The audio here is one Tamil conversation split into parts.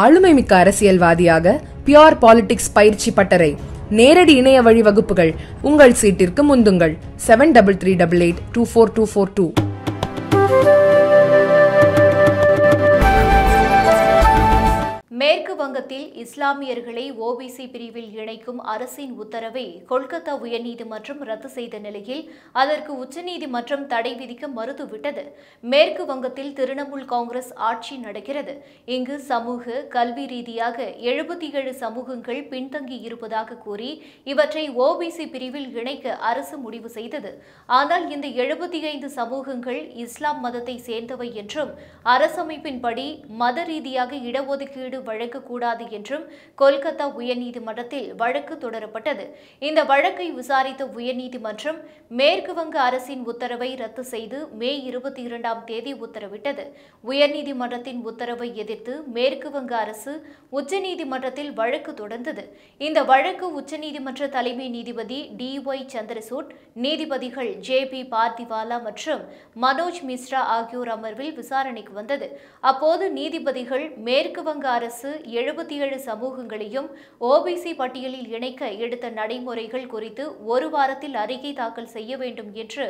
ஆளுமை மிக்க அரசியல்வாதியாக பியோர் பாலிடிக்ஸ் பயிற்சி பட்டறை நேரடி இணைய வழி வகுப்புகள் உங்கள் சீட்டிற்கு முந்துங்கள் seven double three double eight two four two four two மேற்கு வங்கத்தில் இஸ்லாமியர்களை ஓபிசி பிரிவில் இணைக்கும் அரசின் உத்தரவை கொல்கத்தா உயர்நீதிமன்றம் ரத்து செய்த நிலையில் அதற்கு உச்சநீதிமன்றம் தடை விதிக்க மறுத்துவிட்டது மேற்கு வங்கத்தில் திரிணாமுல் காங்கிரஸ் ஆட்சி நடக்கிறது இங்கு சமூக கல்வி ரீதியாக எழுபத்தி ஏழு சமூகங்கள் பின்தங்கி இருப்பதாக கூறி இவற்றை ஓபிசி பிரிவில் இணைக்க அரசு முடிவு செய்தது ஆனால் இந்த எழுபத்தி ஐந்து சமூகங்கள் இஸ்லாம் மதத்தை சேர்ந்தவை என்றும் அரசமைப்பின்படி மத ரீதியாக இடஒதுக்கீடு வழங்க இழக்கக்கூடாது என்றும் கொல்கத்தா உயர்நீதிமன்றத்தில் வழக்கு தொடரப்பட்டது இந்த வழக்கை விசாரித்த உயர்நீதிமன்றம் மேற்குவங்க அரசின் உத்தரவை ரத்து செய்து மே இருபத்தி இரண்டாம் தேதி உத்தரவிட்டது உயர்நீதிமன்றத்தின் உத்தரவை எதிர்த்து மேற்குவங்க அரசு உச்சநீதிமன்றத்தில் வழக்கு தொடர்ந்தது இந்த வழக்கு உச்சநீதிமன்ற தலைமை நீதிபதி டி ஒய் சந்திரசூட் நீதிபதிகள் ஜே பி பார்த்திவாலா மற்றும் மனோஜ் மிஸ்ரா ஆகியோர் அமர்வில் விசாரணைக்கு வந்தது அப்போது நீதிபதிகள் மேற்குவங்க அரசு எழுபத்தி ஏழு சமூகங்களையும் ஓபிசி பட்டியலில் இணைக்க எடுத்த நடைமுறைகள் குறித்து ஒரு வாரத்தில் அறிக்கை தாக்கல் செய்ய வேண்டும் என்று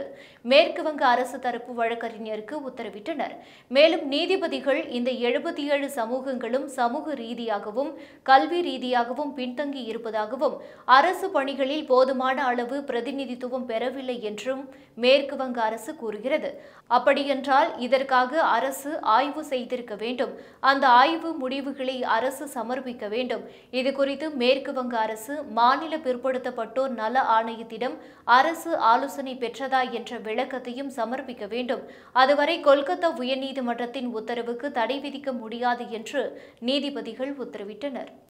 மேற்குவங்க அரசு தரப்பு வழக்கறிஞருக்கு உத்தரவிட்டனர் மேலும் நீதிபதிகள் இந்த எழுபத்தி ஏழு சமூகங்களும் சமூக ரீதியாகவும் கல்வி ரீதியாகவும் பின்தங்கி இருப்பதாகவும் அரசு பணிகளில் போதுமான அளவு பிரதிநிதித்துவம் பெறவில்லை என்றும் மேற்குவங்க அரசு கூறுகிறது அப்படியென்றால் இதற்காக அரசு ஆய்வு செய்திருக்க வேண்டும் அந்த ஆய்வு முடிவுகளை அரசு சமர்ப்பிக்க வேண்டும் இதுகுறித்து மேற்கு வங்க அரசு மாநில பிற்படுத்தப்பட்டோர் நல ஆணையத்திடம் அரசு ஆலோசனை பெற்றதா என்ற விளக்கத்தையும் சமர்ப்பிக்க வேண்டும் அதுவரை கொல்கத்தா உயர்நீதிமன்றத்தின் உத்தரவுக்கு தடை விதிக்க முடியாது என்று நீதிபதிகள் உத்தரவிட்டனர்